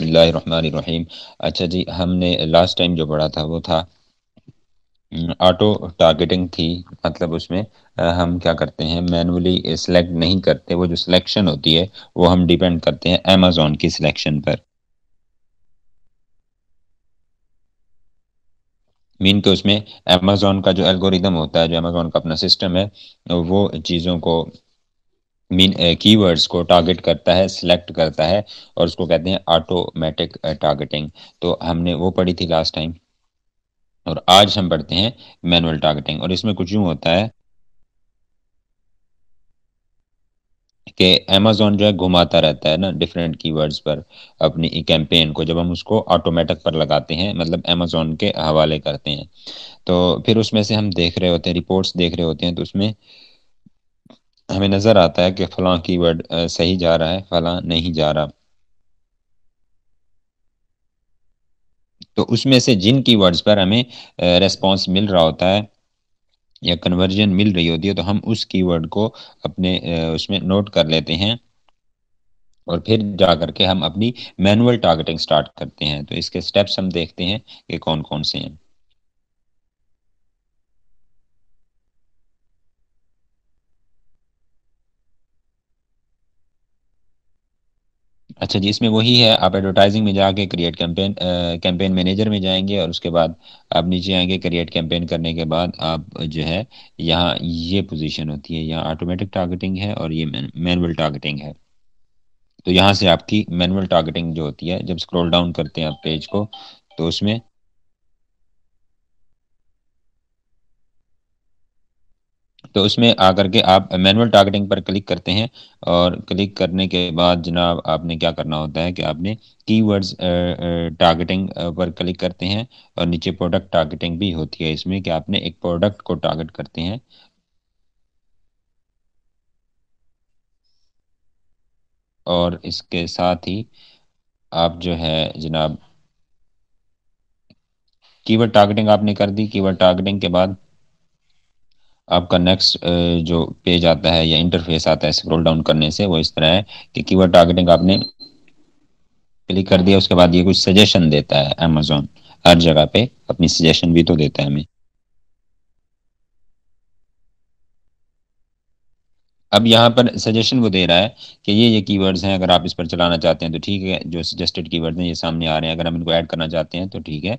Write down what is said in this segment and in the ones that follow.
बसमीम अच्छा जी हमने लास्ट टाइम जो पढ़ा था वो था ऑटो हम्म, टारगेटिंग थी मतलब उसमें हम क्या करते हैं मैनुअली सिलेक्ट नहीं करते वो जो सिलेक्शन होती है वो हम डिपेंड करते हैं अमेजोन की सिलेक्शन पर मीन के तो उसमें अमेजोन का जो एल्गोरिदम होता है जो अमेजोन का अपना सिस्टम है वो चीज़ों को मीन कीवर्ड्स uh, को टारगेट करता है सिलेक्ट करता है और उसको कहते हैं ऑटोमेटिक टारगेटिंग uh, तो हमने वो पढ़ी थी लास्ट टाइम और आज हम पढ़ते हैं मैनुअल टारगेटिंग और इसमें कुछ यूं होता है कि अमेजोन जो है घुमाता रहता है ना डिफरेंट कीवर्ड्स पर अपनी कैंपेन को जब हम उसको ऑटोमेटिक पर लगाते हैं मतलब अमेजोन के हवाले करते हैं तो फिर उसमें से हम देख रहे होते हैं रिपोर्ट्स देख रहे होते हैं तो उसमें हमें नज़र आता है कि फला की वर्ड सही जा रहा है फला नहीं जा रहा तो उसमें से जिन की वर्ड्स पर हमें रेस्पॉन्स मिल रहा होता है या कन्वर्जन मिल रही होती है तो हम उस कीवर्ड को अपने उसमें नोट कर लेते हैं और फिर जा करके हम अपनी मैनुअल टारगेटिंग स्टार्ट करते हैं तो इसके स्टेप्स हम देखते हैं कि कौन कौन से हैं अच्छा जी इसमें वही है आप एडवर्टाइजिंग में जाके क्रिएट कैंपेन कैंपेन मैनेजर में जाएंगे और उसके बाद आप नीचे आएंगे क्रिएट कैंपेन करने के बाद आप जो है यहाँ ये पोजीशन होती है यहाँ ऑटोमेटिक टारगेटिंग है और ये मैनुअल टारगेटिंग है तो यहाँ से आपकी मैनुअल टारगेटिंग जो होती है जब स्क्रोल डाउन करते हैं आप पेज को तो उसमें तो उसमें आकर के आप मैनुअल टारगेटिंग पर क्लिक करते हैं और क्लिक करने के बाद जनाब आपने क्या करना होता है कि आपने कीवर्ड्स टारगेटिंग पर क्लिक करते हैं और नीचे प्रोडक्ट टारगेटिंग भी होती है इसमें कि आपने एक प्रोडक्ट को टारगेट करते हैं और इसके साथ ही आप जो है जनाब कीवर्ड टारगेटिंग आपने कर दी कीवर्ड टारगेटिंग के बाद आपका नेक्स्ट जो पेज आता है या इंटरफेस आता है स्क्रॉल डाउन करने से वो इस तरह है कि कीवर्ड टारगेटिंग आपने क्लिक कर दिया उसके बाद ये कुछ सजेशन देता है अमेजोन हर जगह पे अपनी सजेशन भी तो देता है हमें अब यहाँ पर सजेशन वो दे रहा है कि ये ये कीवर्ड्स हैं अगर आप इस पर चलाना चाहते हैं तो ठीक है जो सजेस्टेड कीवर्ड्स हैं ये सामने आ रहे हैं अगर हम इनको ऐड करना चाहते हैं तो ठीक है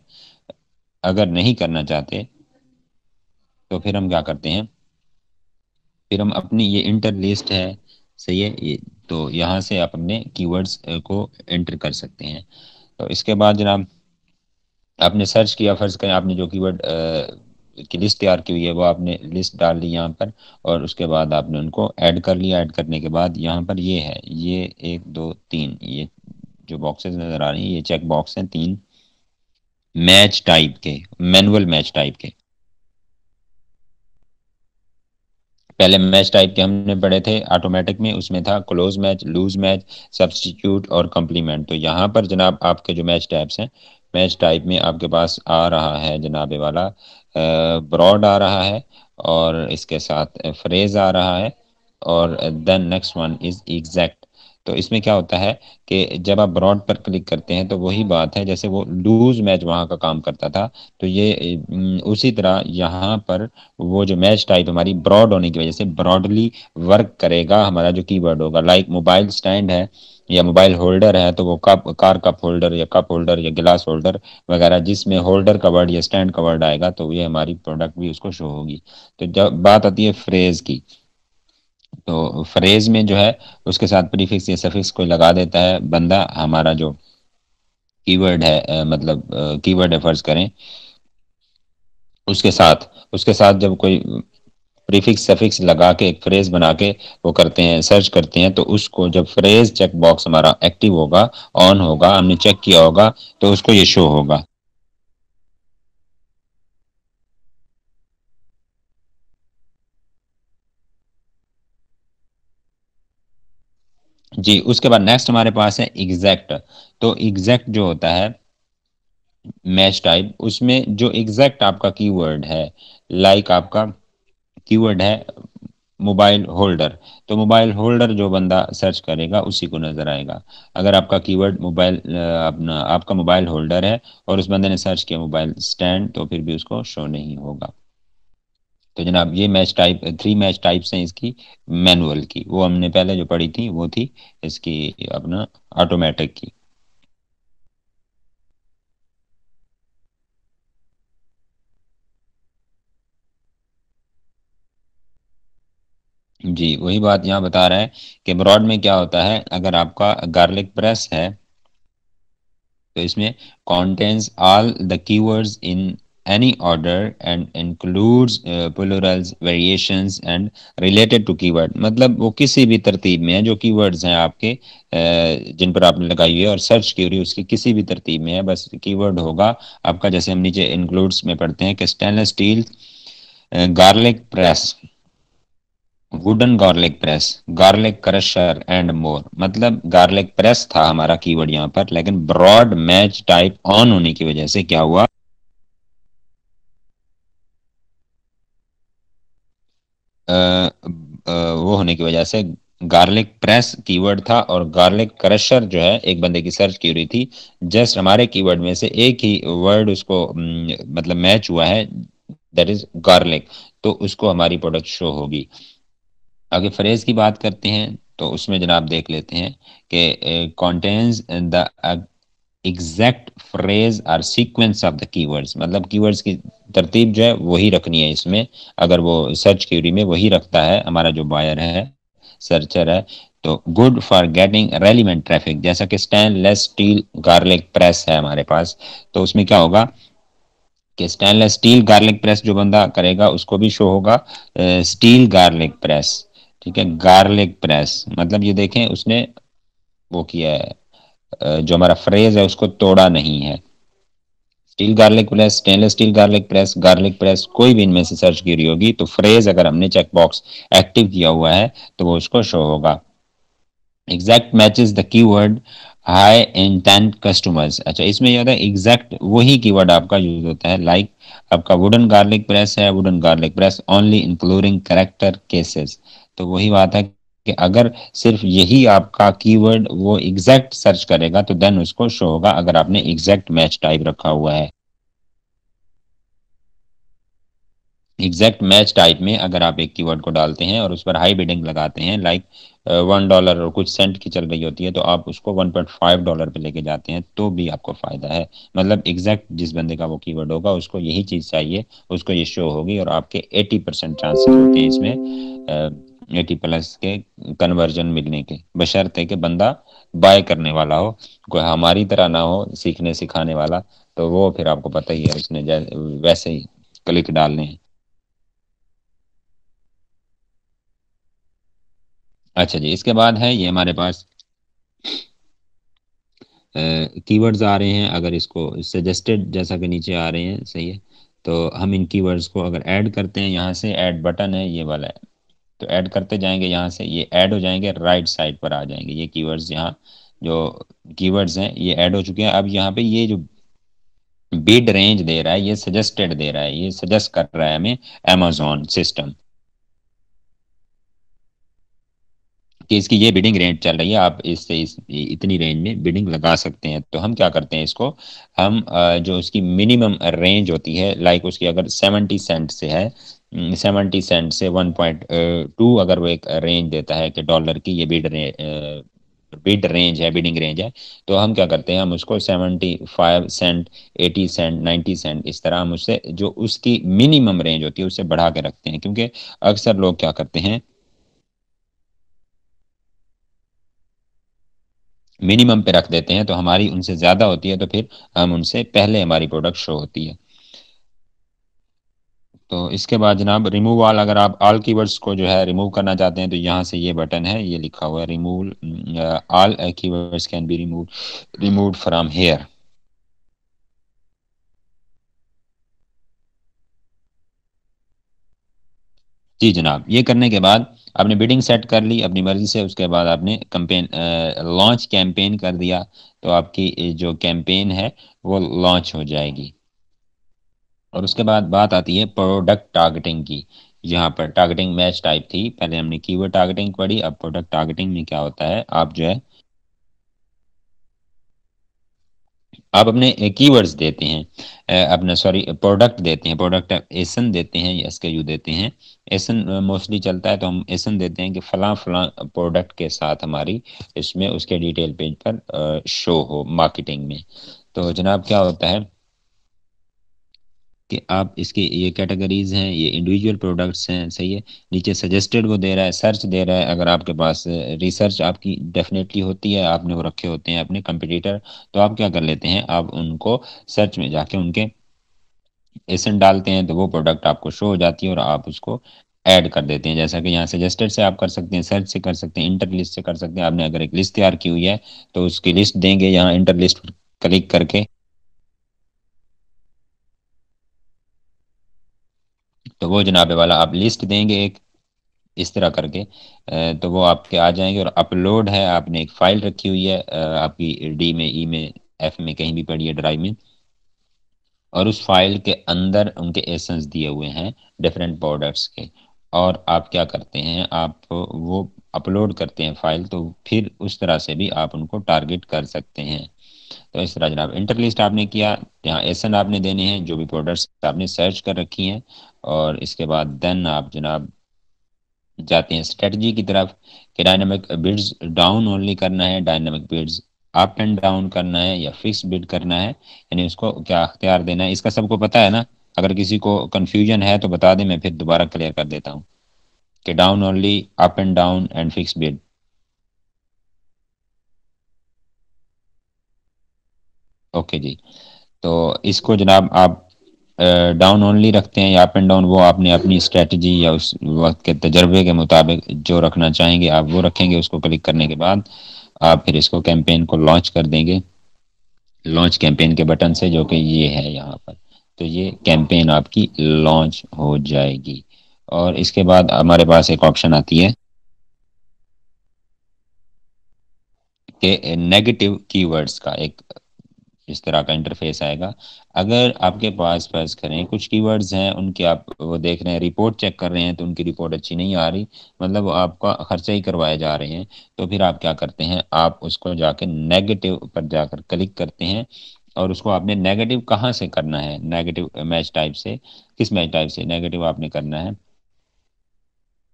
अगर नहीं करना चाहते तो फिर हम क्या करते हैं फिर हम अपनी ये इंटर लिस्ट है सही है ये तो यहाँ से आप अपने कीवर्ड्स को एंटर कर सकते हैं तो इसके बाद जनाब आपने सर्च किया फर्ज करें आपने जो कीवर्ड की लिस्ट तैयार की हुई है वो आपने लिस्ट डाल ली यहाँ पर और उसके बाद आपने उनको ऐड कर लिया ऐड करने के बाद यहाँ पर ये है ये एक दो तीन ये जो बॉक्सेस नज़र आ रही है ये चेक बॉक्स हैं तीन मैच टाइप के मैनुअल मैच टाइप के पहले मैच टाइप के हमने पढ़े थे ऑटोमेटिक में उसमें था close match loose match substitute और कम्प्लीमेंट तो यहाँ पर जनाब आपके जो मैच टाइप्स हैं मैच टाइप में आपके पास आ रहा है जनाबे वाला ब्रॉड आ रहा है और इसके साथ फ्रेज आ रहा है और then next one is exact तो इसमें क्या होता है कि जब आप ब्रॉड पर क्लिक करते हैं तो वही बात है जैसे वो लूज मैच वहाँ का काम करता था तो ये उसी तरह यहाँ पर वो जो मैच टाइप हमारी ब्रॉड होने की वजह से ब्रॉडली वर्क करेगा हमारा जो कीवर्ड होगा लाइक मोबाइल स्टैंड है या मोबाइल होल्डर है तो वो कप कार कप होल्डर या कप होल्डर या गिलास होल्डर वगैरह जिसमें होल्डर का वर्ड या स्टैंड का वर्ड आएगा तो ये हमारी प्रोडक्ट भी उसको शो होगी तो जब बात आती है फ्रेज की तो फ्रेज में जो है उसके साथ प्रीफिक्स या सफिक्स कोई लगा देता है बंदा हमारा जो कीवर्ड है मतलब कीवर्ड है फर्ज करें उसके साथ उसके साथ जब कोई प्रीफिक्स सफिक्स लगा के एक फ्रेज बना के वो करते हैं सर्च करते हैं तो उसको जब फ्रेज चेक बॉक्स हमारा एक्टिव होगा ऑन होगा हमने चेक किया होगा तो उसको ये शो होगा जी उसके बाद नेक्स्ट हमारे पास है एग्जैक्ट तो एग्जैक्ट जो होता है मैच टाइप उसमें जो एग्जैक्ट आपका कीवर्ड है लाइक like आपका कीवर्ड है मोबाइल होल्डर तो मोबाइल होल्डर जो बंदा सर्च करेगा उसी को नज़र आएगा अगर आपका कीवर्ड मोबाइल अपना आपका मोबाइल होल्डर है और उस बंदे ने सर्च किया मोबाइल स्टैंड तो फिर भी उसको शो नहीं होगा तो जनाब ये match type three match types हैं इसकी मैनुअल की वो हमने पहले जो पढ़ी थी वो थी इसकी अपना ऑटोमेटिक की जी वही बात यहाँ बता रहा है कि ब्रॉड में क्या होता है अगर आपका गार्लिक प्रेस है तो इसमें contents all the keywords in any order and includes uh, plurals variations and related to keyword मतलब वो किसी भी तरतीब में है जो keywords हैं आपके uh, जिन पर आपने लगाई हुई है और सर्च की हुई उसकी किसी भी तरतीब में है बस कीवर्ड होगा आपका जैसे हम नीचे इंक्लूड्स में पढ़ते हैं कि stainless steel garlic press wooden garlic press garlic crusher and more मतलब गार्लिक प्रेस था हमारा कीवर्ड यहाँ पर लेकिन ब्रॉड मैच टाइप ऑन होने की वजह से क्या हुआ वो होने की वजह से गार्लिक प्रेस कीवर्ड था और गार्लिक क्रशर जो है एक बंदे की सर्च की हुई थी जस्ट हमारे कीवर्ड में से एक ही वर्ड उसको मतलब मैच हुआ है दैट इज गार्लिक तो उसको हमारी प्रोडक्ट शो होगी आगे फ्रेज की बात करते हैं तो उसमें जनाब देख लेते हैं कि कॉन्टेन्स द एग्जैक्ट फ्रेज और सीक्वेंस ऑफ द कीवर्ड्स मतलब कीवर्ड्स की तरतीब जो है वही रखनी है इसमें अगर वो सर्च क्यूरी में वही रखता है हमारा जो बायर है सर्चर है तो good for getting relevant traffic जैसा कि स्टेनलेस स्टील गार्लिक प्रेस है हमारे पास तो उसमें क्या होगा कि स्टेनलेस स्टील गार्लिक प्रेस जो बंदा करेगा उसको भी शो होगा स्टील गार्लिक प्रेस ठीक है गार्लिक प्रेस मतलब ये देखें उसने वो किया है जो हमारा फ्रेज है उसको तोड़ा नहीं है steel garlic press stainless steel garlic press garlic press कोई भी इनमें से सर्च की रही होगी तो फ्रेज अगर हमने चेकबॉक्स एक्टिव किया हुआ है तो वो उसको शो होगा exact match is the keyword high intent customers अच्छा इसमें यह होता है एग्जैक्ट वही कीवर्ड आपका यूज होता है लाइक like, आपका वुडन गार्लिक प्रेस है wooden garlic press only including character cases तो वही बात है कि अगर सिर्फ यही आपका कीवर्ड वो एग्जैक्ट सर्च करेगा तो देन उसको शो होगा अगर आपने एग्जैक्ट मैच टाइप रखा हुआ है एग्जैक्ट मैच टाइप में अगर आप एक कीवर्ड को डालते हैं और उस पर हाई बिडिंग लगाते हैं लाइक वन डॉलर और कुछ सेंट की चल रही होती है तो आप उसको वन पॉइंट फाइव डॉलर पर लेके जाते हैं तो भी आपको फ़ायदा है मतलब एग्जैक्ट जिस बंदे का वो कीवर्ड होगा उसको यही चीज़ चाहिए उसको ये शो होगी और आपके एटी परसेंट चांसेस होते हैं इसमें uh, एटी प्लस के कन्वर्जन मिलने के बशर्त है कि बंदा बाय करने वाला हो कोई हमारी तरह ना हो सीखने सिखाने वाला तो वो फिर आपको पता ही है उसने वैसे ही क्लिक डालने हैं अच्छा जी इसके बाद है ये हमारे पास कीवर्ड्स आ रहे हैं अगर इसको सजेस्टेड जैसा कि नीचे आ रहे हैं सही है तो हम इन कीवर्ड्स को अगर ऐड करते हैं यहाँ से ऐड बटन है ये वाला है तो ऐड करते जाएंगे यहाँ से ये ऐड हो जाएंगे राइट साइड पर आ जाएंगे ये कीवर्ड्स यहाँ जो कीवर्ड्स हैं ये ऐड हो चुके हैं अब यहाँ पे ये जो बिड रेंज दे रहा है ये सजेस्टेड दे रहा है ये सजेस्ट कर रहा है हमें अमेजोन सिस्टम कि इसकी ये बिडिंग रेंज चल रही है आप इससे इस इतनी रेंज में बिडिंग लगा सकते हैं तो हम क्या करते हैं इसको हम जो उसकी मिनिमम रेंज होती है लाइक उसकी अगर सेवेंटी सेंट से है हम्म, सेवेंटी सेंट से वन पॉइंट टू अगर वो एक रेंज देता है कि डॉलर की ये बिड बिड रेंज है बिडिंग रेंज है तो हम क्या करते हैं हम उसको seventy five cent eighty cent ninety cent इस तरह हम उससे जो उसकी मिनिमम रेंज होती है उससे बढ़ा के रखते हैं क्योंकि अक्सर लोग क्या करते हैं मिनिमम पे रख देते हैं तो हमारी उनसे ज़्यादा होती है तो फिर हम उनसे पहले हमारी प्रोडक्ट शो होती है तो इसके बाद जनाब रिमूव ऑल अगर आप ऑल कीवर्ड्स को जो है रिमूव करना चाहते हैं तो यहाँ से ये बटन है ये लिखा हुआ है remove all keywords can be remove remove from here जी जनाब ये करने के बाद आपने बिडिंग सेट कर ली अपनी मर्जी से उसके बाद आपने कंपेन लॉन्च कैंपेन कर दिया तो आपकी जो कैंपेन है वो लॉन्च हो जाएगी और उसके बाद बात आती है प्रोडक्ट टारगेटिंग की यहाँ पर टारगेटिंग मैच टाइप थी पहले हमने कीवर्ड टारगेटिंग पढ़ी अब प्रोडक्ट टारगेटिंग में क्या होता है आप जो है आप अपने कीवर्ड्स देते हैं अपना सॉरी प्रोडक्ट देते हैं प्रोडक्ट एसन देते हैं या एस यू देते हैं एसन मोस्टली चलता है तो हम एसन देते हैं कि फला फला प्रोडक्ट के साथ हमारी इसमें उसके डिटेल पेज पर शो हो मार्केटिंग में तो जनाब क्या होता है कि आप इसकी ये कैटेगरीज हैं ये इंडिविजुअल प्रोडक्ट्स हैं सही है नीचे सजेस्टेड वो दे रहा है सर्च दे रहा है अगर आपके पास रिसर्च आपकी डेफिनेटली होती है आपने वो रखे होते हैं अपने कंपटीटर तो आप क्या कर लेते हैं आप उनको सर्च में जाके उनके एसन डालते हैं तो वो प्रोडक्ट आपको शो हो जाती है और आप उसको ऐड कर देते हैं जैसा कि यहाँ सजेस्टेड से आप कर सकते हैं सर्च से कर सकते हैं इंटर लिस्ट से कर सकते हैं आपने अगर एक लिस्ट तैयार की हुई है तो उसकी लिस्ट देंगे यहाँ इंटर लिस्ट क्लिक करके तो वो जनाबे वाला आप लिस्ट देंगे एक इस तरह करके तो वो आपके आ जाएंगे और अपलोड है आपने एक फाइल रखी हुई है आपकी डी में ई e में एफ में कहीं भी पड़ी है ड्राइव में और उस फाइल के अंदर उनके एसेंस दिए हुए हैं डिफरेंट प्रोडक्ट्स के और आप क्या करते हैं आप वो अपलोड करते हैं फाइल तो फिर उस तरह से भी आप उनको टारगेट कर सकते हैं तो इस तरह जनाब इंटरलिस्ट आपने किया यहाँ एसन आपने देने हैं जो भी प्रोडक्ट्स आपने सर्च कर रखी हैं और इसके बाद देन आप जनाब जाते हैं स्ट्रेटजी की तरफ कि डायनामिक बिड्स डाउन ओनली करना है dynamic bids up and down करना है या फिक्स बिड करना है यानी उसको क्या अख्तियार देना है इसका सबको पता है ना अगर किसी को कन्फ्यूजन है तो बता दें मैं फिर दोबारा क्लियर कर देता हूँ कि down only up and down and fix bid okay okay जी तो इसको जनाब आप डाउन ओनली रखते हैं या अप एंड डाउन वो आपने अपनी स्ट्रेटजी या उस वक्त के तजर्बे के मुताबिक जो रखना चाहेंगे आप वो रखेंगे उसको क्लिक करने के बाद आप फिर इसको कैंपेन को लॉन्च कर देंगे लॉन्च कैंपेन के बटन से जो कि ये है यहाँ पर तो ये कैंपेन आपकी लॉन्च हो जाएगी और इसके बाद हमारे पास एक ऑप्शन आती है कि नेगेटिव कीवर्ड्स का एक इस तरह का इंटरफेस आएगा अगर आपके पास फर्ज करें कुछ कीवर्ड्स हैं उनके आप वो देख रहे हैं रिपोर्ट चेक कर रहे हैं तो उनकी रिपोर्ट अच्छी नहीं आ रही मतलब आपका खर्चा ही करवाए जा रहे हैं तो फिर आप क्या करते हैं आप उसको जाके नेगेटिव पर जाकर क्लिक करते हैं और उसको आपने नेगेटिव कहाँ से करना है नेगेटिव मैच टाइप से किस मैच टाइप से नेगेटिव आपने करना है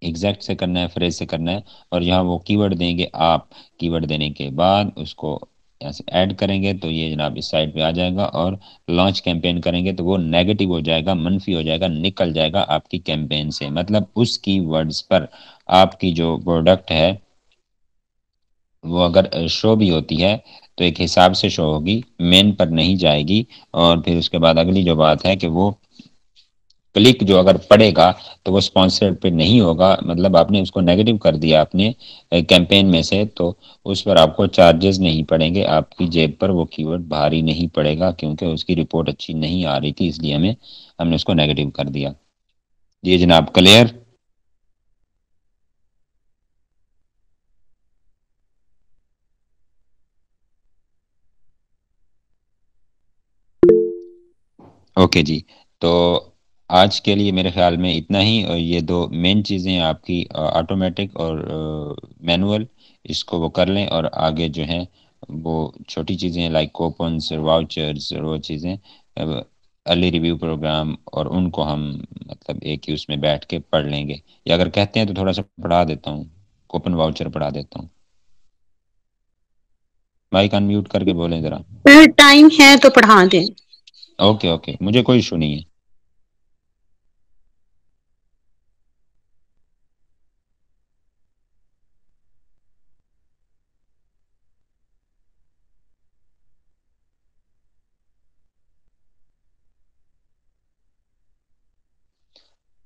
एग्जैक्ट से करना है फ्रेज से करना है और यहाँ वो कीवर्ड देंगे आप कीवर्ड देने के बाद उसको यहाँ से ऐड करेंगे तो ये जनाब इस साइड पे आ जाएगा और लॉन्च कैंपेन करेंगे तो वो नेगेटिव हो जाएगा मनफी हो जाएगा निकल जाएगा आपकी कैंपेन से मतलब उस की वर्ड्स पर आपकी जो प्रोडक्ट है वो अगर शो भी होती है तो एक हिसाब से शो होगी मेन पर नहीं जाएगी और फिर उसके बाद अगली जो बात है कि वो क्लिक जो अगर पड़ेगा तो वो स्पॉन्सर्ड पे नहीं होगा मतलब आपने उसको नेगेटिव कर दिया आपने कैंपेन में से तो उस पर आपको चार्जेस नहीं पड़ेंगे आपकी जेब पर वो कीवर्ड भारी नहीं पड़ेगा क्योंकि उसकी रिपोर्ट अच्छी नहीं आ रही थी इसलिए हमें हमने उसको नेगेटिव कर दिया जी जनाब क्लियर ओके जी तो आज के लिए मेरे ख्याल में इतना ही और ये दो मेन चीज़ें आपकी ऑटोमेटिक और मैनुअल इसको वो कर लें और आगे जो है वो छोटी चीज़ें लाइक कोपन्स वाउचर्स और वो चीज़ें अर्ली रिव्यू प्रोग्राम और उनको हम मतलब एक ही उसमें बैठ के पढ़ लेंगे या अगर कहते हैं तो थोड़ा सा पढ़ा देता हूँ कोपन वाउचर पढ़ा देता हूँ माइक अनम्यूट करके बोलें ज़रा टाइम है तो पढ़ा दें ओके ओके मुझे कोई इशू नहीं है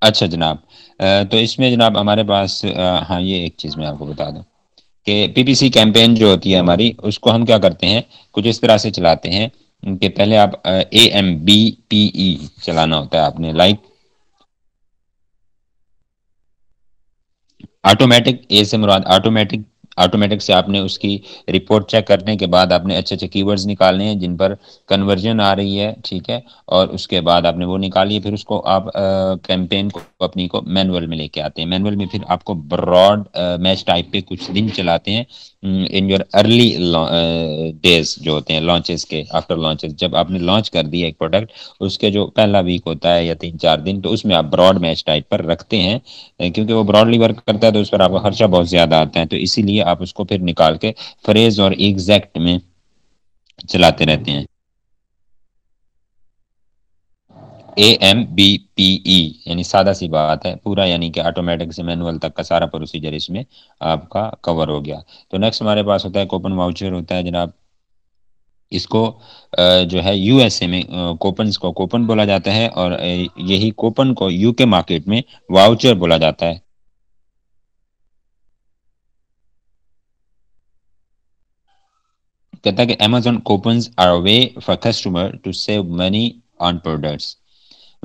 अच्छा जनाब तो इसमें जनाब हमारे पास हाँ ये एक चीज़ मैं आपको बता दू कि पीपीसी कैंपेन जो होती है हमारी उसको हम क्या करते हैं कुछ इस तरह से चलाते हैं कि पहले आप A M B P E चलाना होता है आपने लाइक ऑटोमेटिक ए से मुराद ऑटोमेटिक ऑटोमेटिक से आपने उसकी रिपोर्ट चेक करने के बाद आपने अच्छे अच्छे कीवर्ड्स निकालने हैं जिन पर कन्वर्जन आ रही है ठीक है और उसके बाद आपने वो निकाली फिर उसको आप कैंपेन को अपनी को मैनुअल में लेके आते हैं मैनुअल में फिर आपको ब्रॉड मैच टाइप पे कुछ दिन चलाते हैं इन योर अर्ली डेज जो होते हैं लॉन्चेस के आफ्टर लॉन्चेस जब आपने लॉन्च कर दिया एक प्रोडक्ट उसके जो पहला वीक होता है या तीन चार दिन तो उसमें आप ब्रॉड मैच टाइप पर रखते हैं क्योंकि वो ब्रॉडली वर्क करता है तो उस पर आपका खर्चा बहुत ज़्यादा आता है तो इसीलिए आप उसको फिर निकाल के फ्रेज और एग्जैक्ट में चलाते रहते हैं A M B P E यानी सादा सी बात है पूरा यानी कि ऑटोमेटिक से मैनुअल तक का सारा प्रोसीजर इसमें आपका कवर हो गया तो नेक्स्ट हमारे पास होता है कोपन वाउचर होता है जनाब इसको जो है यूएसए में कोपन को कोपन बोला जाता है और यही कोपन को यूके मार्केट में वाउचर बोला जाता है कहता है कि Amazon coupons are a way for customer to save money on products.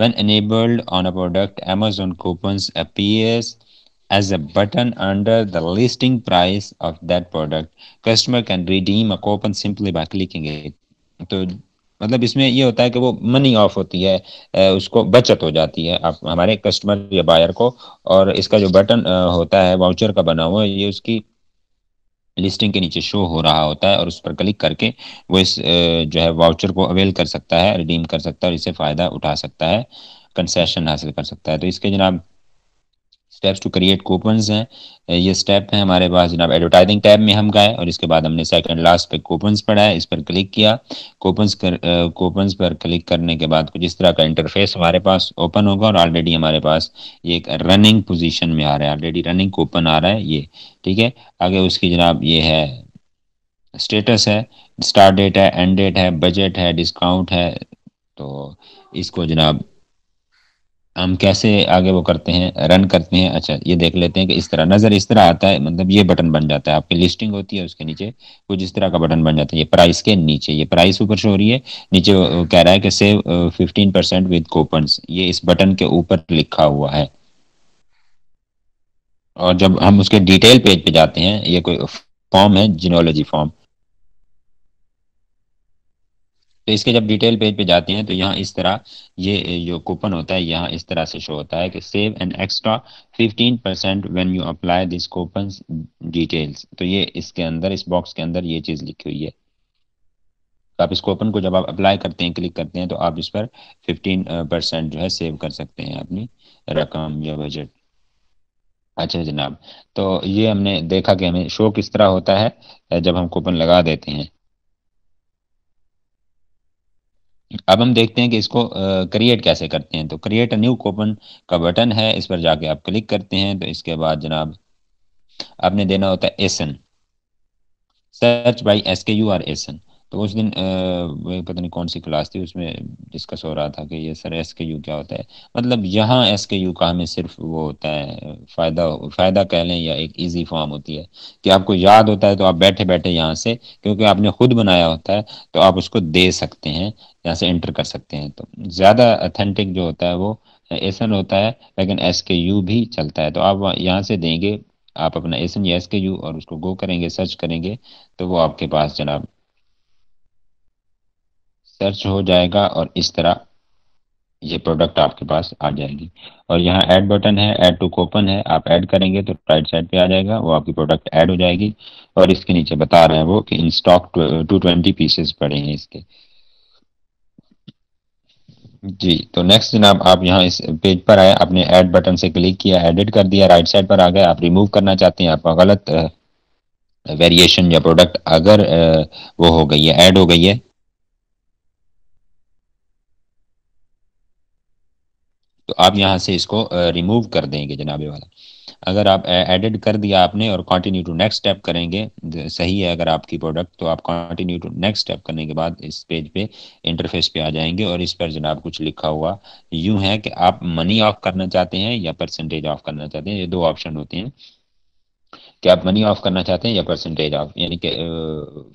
When enabled on a product, Amazon coupons appears as a button under the listing price of that product. Customer can redeem a coupon simply by clicking it. तो मतलब इसमें ये होता है कि वो money of होती है उसको बचत हो जाती है आप हमारे कस्टमर या बायर को और इसका जो बटन होता है वाउचर का बना हुआ ये उसकी लिस्टिंग के नीचे शो हो रहा होता है और उस पर क्लिक करके वो इस जो है वाउचर को अवेल कर सकता है रिडीम कर सकता है और इससे फ़ायदा उठा सकता है कंसेशन हासिल कर सकता है तो इसके जनाब स्टेप्स टू क्रिएट कूपन हैं ये स्टेप है हमारे पास जनाब एडवर्टाइजिंग टैब में हम गए और इसके बाद हमने सेकंड लास्ट पे कूपन पढ़ा है इस पर क्लिक किया कूपन कूपन पर क्लिक करने के बाद कुछ इस तरह का इंटरफेस हमारे पास ओपन होगा और ऑलरेडी हमारे पास ये एक रनिंग पोजिशन में आ रहा है ऑलरेडी रनिंग कूपन आ रहा है ये ठीक है आगे उसकी जनाब ये है स्टेटस है स्टार्ट डेट है एंड डेट है बजट है डिस्काउंट है तो इसको जनाब हम कैसे आगे वो करते हैं रन करते हैं अच्छा ये देख लेते हैं कि इस तरह नज़र इस तरह आता है मतलब ये बटन बन जाता है आपकी लिस्टिंग होती है उसके नीचे कुछ इस तरह का बटन बन जाता है ये प्राइस के नीचे ये प्राइस ऊपर शो हो रही है नीचे कह रहा है कि save fifteen percent with coupons ये इस बटन के ऊपर लिखा हुआ है और जब हम उसके डिटेल पेज पे जाते हैं ये कोई फॉर्म है जिनोलॉजी फॉर्म तो इसके जब डिटेल पेज पे जाते हैं तो यहाँ इस तरह ये जो कूपन होता है यहाँ इस तरह से शो होता है कि save an extra 15 percent when you apply this coupon details तो ये इसके अंदर इस बॉक्स के अंदर ये चीज़ लिखी हुई है तो आप इस कूपन को जब आप अप्लाई करते हैं क्लिक करते हैं तो आप इस पर फिफ्टीन परसेंट जो है सेव कर सकते हैं अपनी रकम या बजट अच्छा जनाब तो ये हमने देखा कि हमें शो किस तरह होता है जब हम कूपन लगा देते हैं अब हम देखते हैं कि इसको क्रिएट uh, कैसे करते हैं तो क्रिएट अ न्यू कूपन का बटन है इस पर जाके आप क्लिक करते हैं तो इसके बाद जनाब आपने देना होता है ASIN search by S K U or ASIN तो उस दिन आ, पता नहीं कौन सी क्लास थी उसमें डिस्कस हो रहा था कि ये सर एस के यू क्या होता है मतलब यहाँ एस के यू का हमें सिर्फ वो होता है फ़ायदा फ़ायदा कह लें या एक ईजी फॉर्म होती है कि आपको याद होता है तो आप बैठे बैठे यहाँ से क्योंकि आपने खुद बनाया होता है तो आप उसको दे सकते हैं यहाँ से एंटर कर सकते हैं तो ज़्यादा अथेंटिक जो होता है वो एसन होता है लेकिन एस के यू भी चलता है तो आप यहाँ से देंगे आप अपना एसन या एस के यू और उसको गो करेंगे सर्च करेंगे तो वो आपके पास जनाब सर्च हो जाएगा और इस तरह ये प्रोडक्ट आपके पास आ जाएगी और यहाँ ऐड बटन है ऐड टू कोपन है आप ऐड करेंगे तो राइट साइड पे आ जाएगा वो आपकी प्रोडक्ट ऐड हो जाएगी और इसके नीचे बता रहे हैं वो कि in stock two twenty pieces पड़े हैं इसके जी तो नेक्स्ट जनाब आप यहाँ इस पेज पर आए आपने ऐड बटन से क्लिक किया एडिट कर दिया राइट साइड पर आ गए आप रिमूव करना चाहते हैं आपका गलत वेरिएशन या प्रोडक्ट अगर वो हो गई है ऐड हो गई है तो आप यहाँ से इसको रिमूव कर देंगे जनाबे वाला अगर आप एडिट कर दिया आपने और कंटिन्यू टू नेक्स्ट स्टेप करेंगे सही है अगर आपकी प्रोडक्ट तो आप कंटिन्यू टू नेक्स्ट स्टेप करने के बाद इस पेज पे इंटरफेस पे आ जाएंगे और इस पर जनाब कुछ लिखा हुआ यूं है कि आप मनी ऑफ करना चाहते हैं या परसेंटेज ऑफ करना चाहते हैं ये दो ऑप्शन होते हैं कि आप मनी ऑफ करना चाहते हैं या परसेंटेज ऑफ यानी कि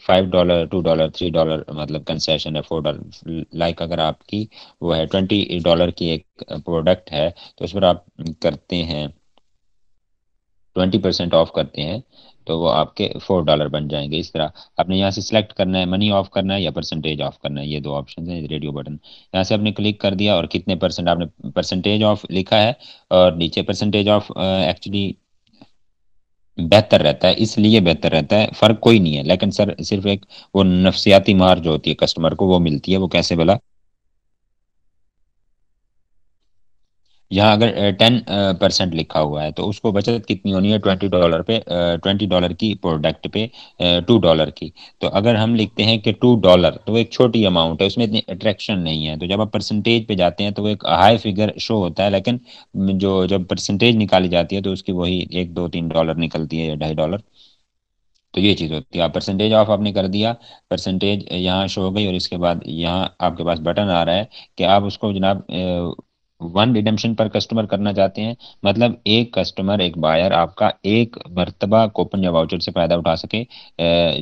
five dollar two dollar three dollar मतलब कंसेशन है फोर डॉलर लाइक अगर आपकी वो है ट्वेंटी डॉलर की एक प्रोडक्ट है तो उस पर आप करते हैं ट्वेंटी परसेंट ऑफ करते हैं तो वो आपके फोर डॉलर बन जाएंगे इस तरह आपने यहाँ से सिलेक्ट करना है मनी ऑफ करना है या परसेंटेज ऑफ करना है ये दो ऑप्शन हैं रेडियो बटन यहाँ से आपने क्लिक कर दिया और कितने परसेंट आपने परसेंटेज ऑफ लिखा है और नीचे परसेंटेज ऑफ एक्चुअली बेहतर रहता है इसलिए बेहतर रहता है फ़र्क कोई नहीं है लेकिन सर सिर्फ एक वो नफसियाती मार जो होती है कस्टमर को वो मिलती है वो कैसे भला यहाँ अगर टेन परसेंट लिखा हुआ है तो उसको बचत कितनी होनी है ट्वेंटी डॉलर पे ट्वेंटी डॉलर की प्रोडक्ट पे टू डॉलर की तो अगर हम लिखते हैं कि टू डॉलर तो एक छोटी अमाउंट है उसमें इतनी अट्रैक्शन नहीं है तो जब आप परसेंटेज पे जाते हैं तो एक हाई फिगर शो होता है लेकिन जो जब परसेंटेज निकाली जाती है तो उसकी वही एक दो तीन डॉलर निकलती है या ढाई डॉलर तो ये चीज़ होती है आप परसेंटेज ऑफ आपने कर दिया परसेंटेज यहाँ शो हो गई और इसके बाद यहाँ आपके पास बटन आ रहा है कि आप उसको जनाब वन रिडेम्पशन पर कस्टमर करना चाहते हैं मतलब एक कस्टमर एक बायर आपका एक मरतबा कोपन या वाउचर से फ़ायदा उठा सके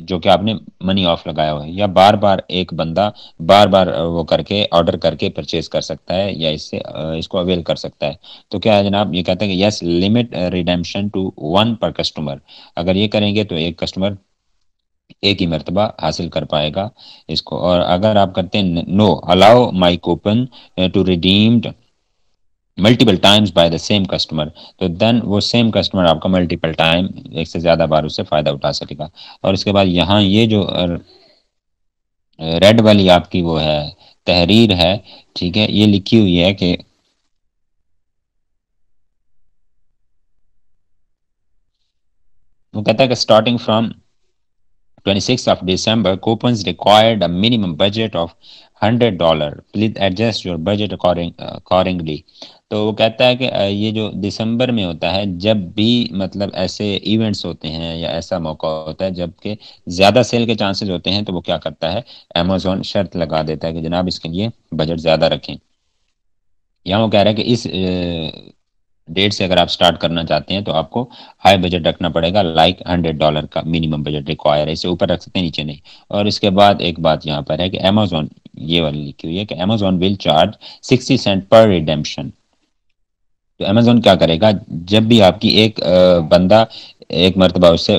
जो कि आपने मनी ऑफ लगाया हुआ है या बार बार एक बंदा बार बार वो करके ऑर्डर करके परचेज कर सकता है या इससे इसको अवेल कर सकता है तो क्या है जनाब ये कहते हैं कि yes limit redemption to one per customer अगर ये करेंगे तो एक कस्टमर एक ही मरतबा हासिल कर पाएगा इसको और अगर आप करते हैं no allow my coupon to redeemed multiple times by the same customer तो देन वो सेम कस्टमर आपका मल्टीपल टाइम एक से ज़्यादा बार उससे फ़ायदा उठा सकेगा और इसके बाद यहाँ ये जो रेड वाली आपकी वो है तहरीर है ठीक है ये लिखी हुई है कि वो कहता है कि starting from 26th of December, coupons required a minimum budget of $100. Please adjust your budget according, uh, accordingly. तो वो कहता है कि ये जो दिसंबर में होता है जब भी मतलब ऐसे इवेंट्स होते हैं या ऐसा मौका होता है जबकि ज़्यादा सेल के चांसेस होते हैं तो वो क्या करता है अमेजोन शर्त लगा देता है कि जनाब इसके लिए बजट ज़्यादा रखें यहाँ वो कह रहा है कि इस डेट से अगर आप स्टार्ट करना चाहते हैं तो आपको हाई बजट रखना पड़ेगा लाइक हंड्रेड डॉलर का मिनिमम बजट रिक्वायर है इसे ऊपर रख सकते हैं नीचे नहीं और इसके बाद एक बात यहाँ पर है कि अमेजोन ये वाली लिखी हुई है कि Amazon will charge sixty cent per redemption तो अमेजोन क्या करेगा जब भी आपकी एक बंदा एक मरतबा उससे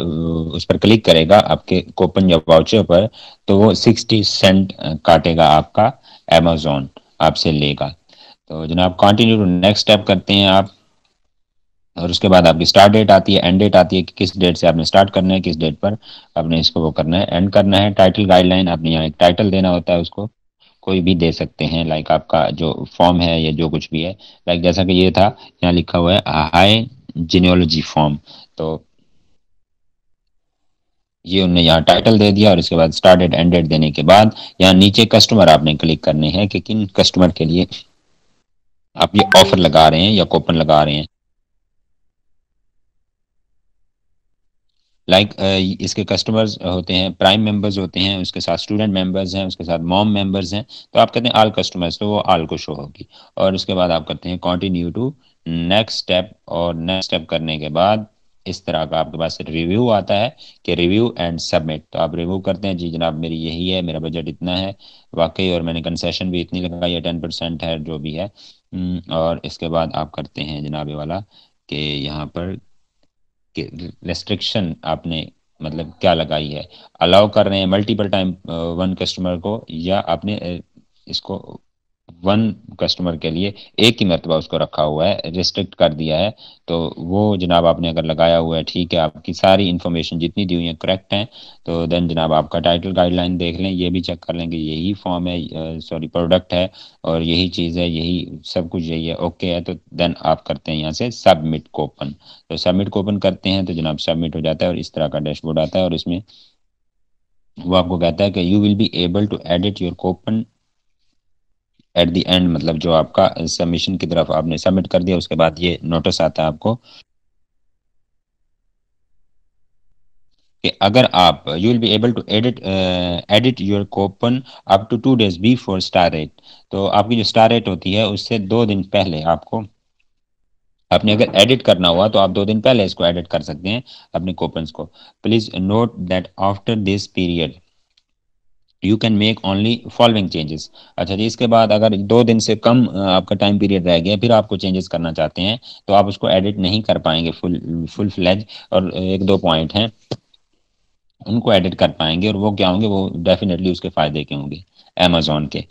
उस पर क्लिक करेगा आपके कूपन या वाउचर पर तो वो सिक्सटी सेंट काटेगा आपका अमेजोन आपसे लेगा तो जनाब कंटिन्यू टू नेक्स्ट स्टेप करते हैं आप और उसके बाद आपकी स्टार्ट डेट आती है एंड डेट आती है कि किस डेट से आपने स्टार्ट करना है किस डेट पर आपने इसको वो करना है एंड करना है टाइटल गाइडलाइन आपने यहाँ एक टाइटल देना होता है उसको कोई भी दे सकते हैं लाइक आपका जो फॉर्म है या जो कुछ भी है लाइक जैसा कि ये था यहाँ लिखा हुआ है हाई जीनियोलॉजी फॉर्म तो ये उन्होंने यहाँ टाइटल दे दिया और इसके बाद स्टार्टेड एंडेड देने के बाद यहाँ नीचे कस्टमर आपने क्लिक करने हैं कि किन कस्टमर के लिए आप ये ऑफर लगा रहे हैं या कूपन लगा रहे हैं लाइक like, uh, इसके कस्टमर्स uh, होते हैं प्राइम मेंबर्स होते हैं उसके साथ स्टूडेंट मेंबर्स हैं उसके साथ मॉम मेंबर्स हैं तो आप कहते हैं आल कस्टमर्स तो वो आल को शो होगी और उसके बाद आप करते हैं कॉन्टिन्यू टू नेक्स्ट स्टेप और नेक्स्ट स्टेप करने के बाद इस तरह का आपके पास रिव्यू आता है कि रिव्यू एंड सबमिट तो आप रिव्यू करते हैं जी जनाब मेरी यही है मेरा बजट इतना है वाकई और मैंने कंसेशन भी इतनी लगाई है टेन परसेंट है जो भी है हम्म, और इसके बाद आप करते हैं जनाब वाला कि यहाँ पर रेस्ट्रिक्शन आपने मतलब क्या लगाई है अलाउ कर रहे हैं मल्टीपल टाइम वन कस्टमर को या आपने uh, इसको वन कस्टमर के लिए एक ही मरतबा उसको रखा हुआ है रिस्ट्रिक्ट कर दिया है तो वो जनाब आपने अगर लगाया हुआ है ठीक है आपकी सारी इन्फॉर्मेशन जितनी दी हुई है करेक्ट है तो देन जनाब आपका टाइटल गाइडलाइन देख लें ये भी चेक कर लेंगे यही फॉर्म है सॉरी प्रोडक्ट है और यही चीज़ है यही सब कुछ यही है ओके है तो देन आप करते हैं यहाँ से सबमिट कोपन तो सबमिट कोपन करते हैं तो जनाब सबमिट हो जाता है और इस तरह का डैशबोर्ड आता है और इसमें वो आपको कहता है कि you will be able to edit your coupon at the end मतलब जो आपका सबमिशन की तरफ आपने सबमिट कर दिया उसके बाद ये नोटिस आता है आपको कि अगर आप you will be able to edit edit your coupon up to two days before start date तो आपकी जो स्टार रेट होती है उससे दो दिन पहले आपको आपने अगर एडिट करना हुआ तो आप दो दिन पहले इसको एडिट कर सकते हैं अपने कोपन्स को please note that after this period you can make only following changes अच्छा जी इसके बाद अगर दो दिन से कम आपका टाइम पीरियड रह गया फिर आपको चेंजेस करना चाहते हैं तो आप उसको एडिट नहीं कर पाएंगे फुल फुल फ्लैज और एक दो पॉइंट हैं उनको एडिट कर पाएंगे और वो क्या होंगे वो डेफिनेटली उसके फ़ायदे के होंगे एमेजोन के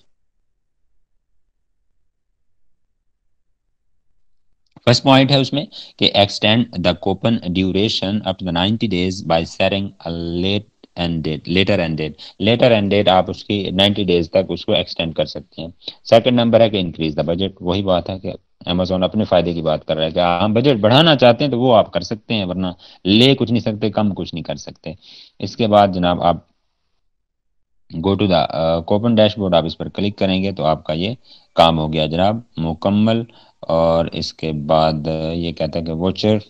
फर्स्ट पॉइंट है उसमें कि extend the coupon duration up to 90 days by से uh late ended later ended later ended आप उसकी 90 डेज तक उसको एक्सटेंड कर सकते हैं सेकंड नंबर है कि इंक्रीज द बजट वही बात है कि अमेजोन अपने फायदे की बात कर रहा है कि हम बजट बढ़ाना चाहते हैं तो वो आप कर सकते हैं वरना ले कुछ नहीं सकते कम कुछ नहीं कर सकते इसके बाद जनाब आप गो टू द डैशबोर्ड आप इस पर क्लिक करेंगे तो आपका ये काम हो गया जनाब मुकम्मल और इसके बाद uh, ये कहता है कि वोचर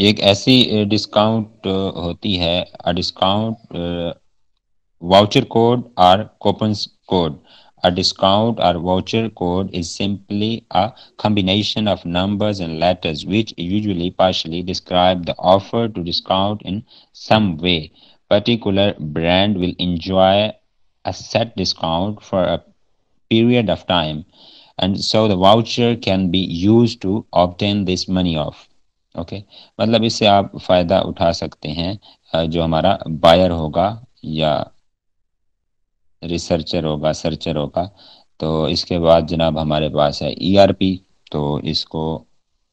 एक ऐसी डिस्काउंट होती है अ डिस्काउंट वाउचर कोड और coupons code A discount or voucher code is simply a combination of numbers and letters which usually partially describe the offer to discount in some way. Particular brand will enjoy a set discount for a period of time and so the voucher can be used to obtain this money off. Okay मतलब इससे आप फ़ायदा उठा सकते हैं जो हमारा buyer होगा या रिसर्चर होगा सर्चर होगा तो इसके बाद जनाब हमारे पास है ईआरपी e तो इसको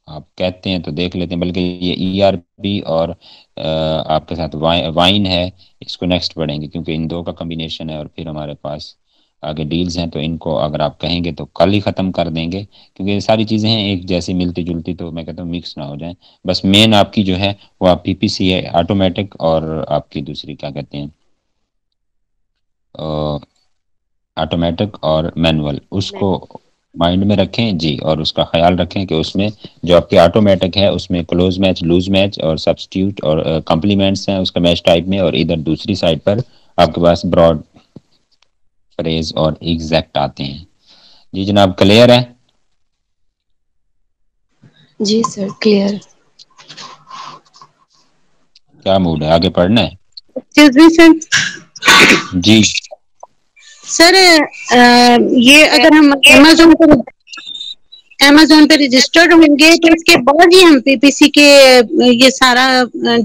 आप कहते हैं तो देख लेते हैं बल्कि ये ईआरपी e और आपके साथ वाइन है इसको नेक्स्ट पढ़ेंगे क्योंकि इन दो का कम्बिनेशन है और फिर हमारे पास आगे डील्स हैं तो इनको अगर आप कहेंगे तो कल ही ख़त्म कर देंगे क्योंकि सारी चीज़ें हैं एक जैसी मिलती जुलती तो मैं कहता हूँ मिक्स ना हो जाए बस मेन आपकी जो है वो आप पीपीसी है ऑटोमेटिक और आपकी दूसरी क्या कहते हैं ऑटोमेटिक और मैनुअल उसको माइंड में रखें जी और उसका ख्याल रखें कि उसमें जो आपके ऑटोमेटिक है उसमें क्लोज मैच लूज मैच और सब्सिट्यूट और कम्प्लीमेंट्स हैं उसका मैच टाइप में और इधर दूसरी साइड पर आपके पास ब्रॉड फ्रेज और एग्जैक्ट आते हैं जी जनाब क्लियर है जी सर क्लियर क्या मूड है आगे पढ़ना है सर जी सर आ, ये अगर हम अमेजोन पर अमेजोन पे रजिस्टर्ड होंगे तो इसके बाद ही हम पीपीसी के ये सारा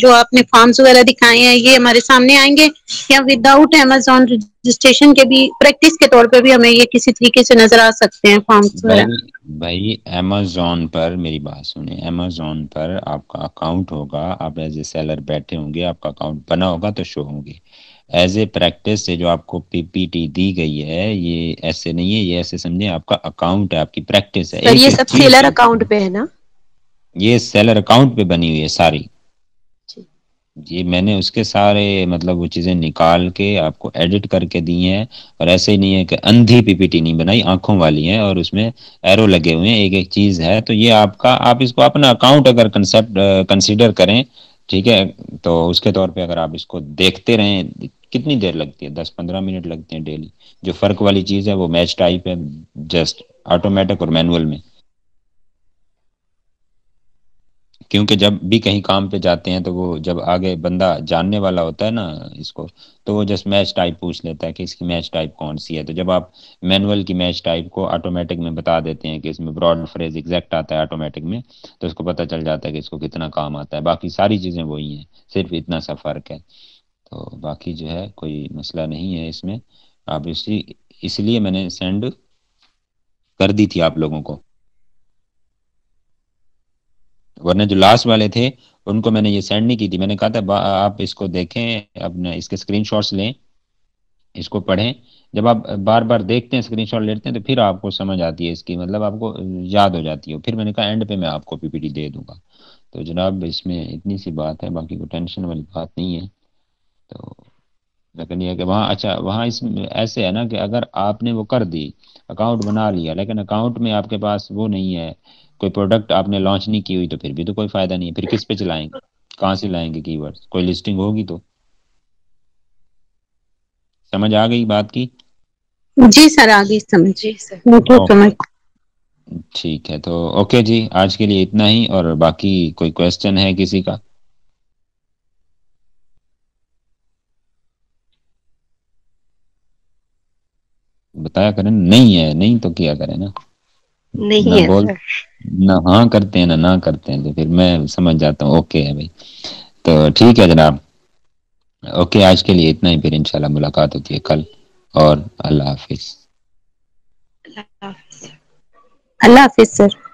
जो आपने फॉर्म्स वगैरह दिखाए हैं ये हमारे सामने आएंगे या विदाउट अमेजोन रजिस्ट्रेशन के भी प्रैक्टिस के तौर पे भी हमें ये किसी तरीके से नजर आ सकते हैं फॉर्म्स वगैरह भाई अमेजोन पर मेरी बात सुने अमेजोन पर आपका अकाउंट होगा आप एज ए सेलर बैठे होंगे आपका अकाउंट बना होगा तो शो होंगे एज ए प्रैक्टिस से जो आपको पीपीटी दी गई है ये ऐसे नहीं है ये ऐसे समझे आपका अकाउंट है आपकी प्रैक्टिस है सर ये सब सेलर अकाउंट पे है ना ये सेलर अकाउंट पे बनी हुई है सारी ये मैंने उसके सारे मतलब वो चीजें निकाल के आपको एडिट करके दी हैं और ऐसे ही नहीं है कि अंधी पीपीटी नहीं बनाई आंखों वाली है और उसमें एरो लगे हुए हैं एक एक चीज है तो ये आपका आप इसको अपना अकाउंट अगर कंसेप्ट कंसिडर करें ठीक है तो उसके तौर पे अगर आप इसको देखते रहें कितनी देर लगती है दस पंद्रह मिनट लगते हैं डेली जो फर्क वाली चीज़ है वो मैच टाइप है जस्ट ऑटोमेटिक और मैनुअल में क्योंकि जब भी कहीं काम पे जाते हैं तो वो जब आगे बंदा जानने वाला होता है ना इसको तो वो जस्ट मैच टाइप पूछ लेता है कि इसकी मैच टाइप कौन सी है तो जब आप मैनुअल की मैच टाइप को ऑटोमेटिक में बता देते हैं कि इसमें ब्रॉड फ्रेज एग्जैक्ट आता है ऑटोमेटिक में तो उसको पता चल जाता है कि इसको कितना काम आता है बाकी सारी चीज़ें वही हैं सिर्फ इतना सा फ़र्क है तो बाकी जो है कोई मसला नहीं है इसमें आप इसी इसलिए मैंने सेंड कर दी थी आप लोगों को वरना जो लास्ट वाले थे उनको मैंने ये सेंड नहीं की थी मैंने कहा था आप इसको देखें अपने इसके स्क्रीनशॉट्स लें इसको पढ़ें जब आप बार बार देखते हैं स्क्रीनशॉट लेते हैं तो फिर आपको समझ आती है इसकी मतलब आपको याद हो जाती है फिर मैंने कहा एंड पे मैं आपको पीपीटी दे दूंगा तो जनाब इसमें इतनी सी बात है बाकी कोई टेंशन वाली बात नहीं है तो लेकिन यह कि वहाँ अच्छा वहाँ इस ऐसे है ना कि अगर आपने वो कर दी अकाउंट बना लिया लेकिन अकाउंट में आपके पास वो नहीं है कोई प्रोडक्ट आपने लॉन्च नहीं की हुई तो फिर भी तो कोई फायदा नहीं है फिर किस पे चलाएंगे कहाँ से लाएंगे कीवर्ड्स कोई लिस्टिंग होगी तो समझ आ गई बात की जी सर आ गई समझ जी सर ठीक है तो ओके जी आज के लिए इतना ही और बाकी कोई क्वेश्चन है किसी का बताया करें नहीं है नहीं तो किया करें ना नहीं ना है बोल ना हाँ करते हैं ना ना करते हैं तो फिर मैं समझ जाता हूँ ओके है भाई तो ठीक है जनाब ओके आज के लिए इतना ही फिर इंशाल्लाह मुलाकात होती है कल और अल्लाह हाफिज अल्लाह हाफिज सर